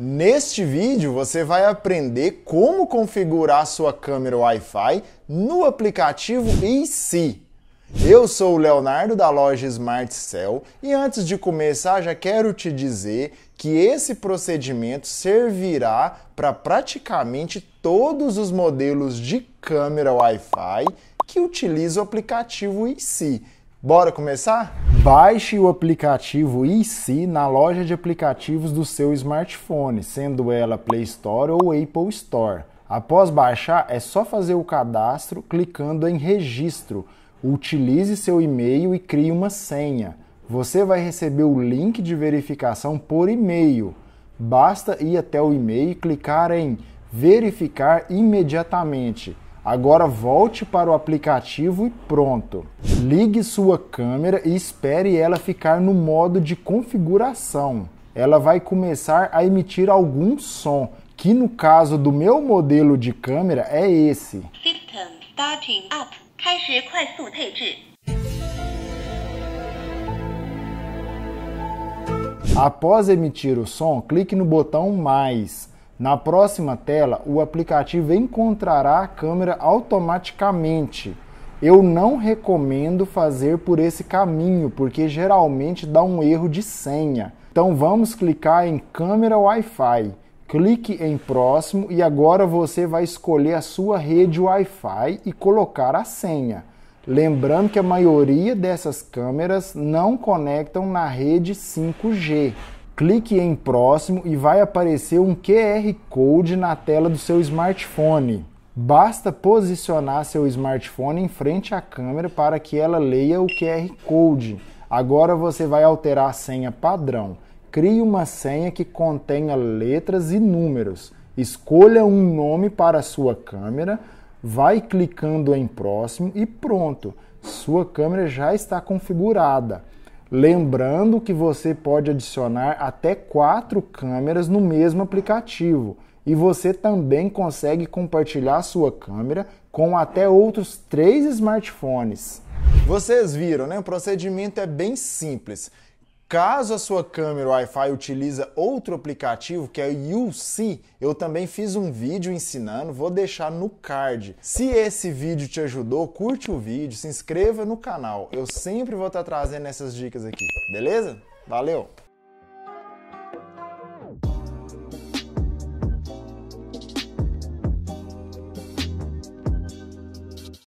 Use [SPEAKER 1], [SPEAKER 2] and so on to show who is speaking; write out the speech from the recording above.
[SPEAKER 1] Neste vídeo você vai aprender como configurar sua câmera Wi-Fi no aplicativo AC. Eu sou o Leonardo da loja Smart Cell e antes de começar já quero te dizer que esse procedimento servirá para praticamente todos os modelos de câmera Wi-Fi que utilizam o aplicativo AC. Bora começar? Baixe o aplicativo IC na loja de aplicativos do seu smartphone, sendo ela Play Store ou Apple Store. Após baixar, é só fazer o cadastro clicando em registro. Utilize seu e-mail e crie uma senha. Você vai receber o link de verificação por e-mail. Basta ir até o e-mail e clicar em verificar imediatamente. Agora volte para o aplicativo e pronto. Ligue sua câmera e espere ela ficar no modo de configuração. Ela vai começar a emitir algum som, que no caso do meu modelo de câmera é esse. System starting up. emitir o som, clique no botão mais. Na próxima tela, o aplicativo encontrará a câmera automaticamente. Eu não recomendo fazer por esse caminho, porque geralmente dá um erro de senha. Então vamos clicar em câmera Wi-Fi. Clique em próximo e agora você vai escolher a sua rede Wi-Fi e colocar a senha. Lembrando que a maioria dessas câmeras não conectam na rede 5G clique em próximo e vai aparecer um QR Code na tela do seu smartphone. Basta posicionar seu smartphone em frente à câmera para que ela leia o QR Code. Agora você vai alterar a senha padrão. Crie uma senha que contenha letras e números. Escolha um nome para sua câmera, vai clicando em próximo e pronto, sua câmera já está configurada. Lembrando que você pode adicionar até quatro câmeras no mesmo aplicativo e você também consegue compartilhar sua câmera com até outros três smartphones. Vocês viram, né? O procedimento é bem simples. Caso a sua câmera Wi-Fi utiliza outro aplicativo que é o UC, eu também fiz um vídeo ensinando, vou deixar no card. Se esse vídeo te ajudou, curte o vídeo, se inscreva no canal. Eu sempre vou estar trazendo essas dicas aqui, beleza? Valeu!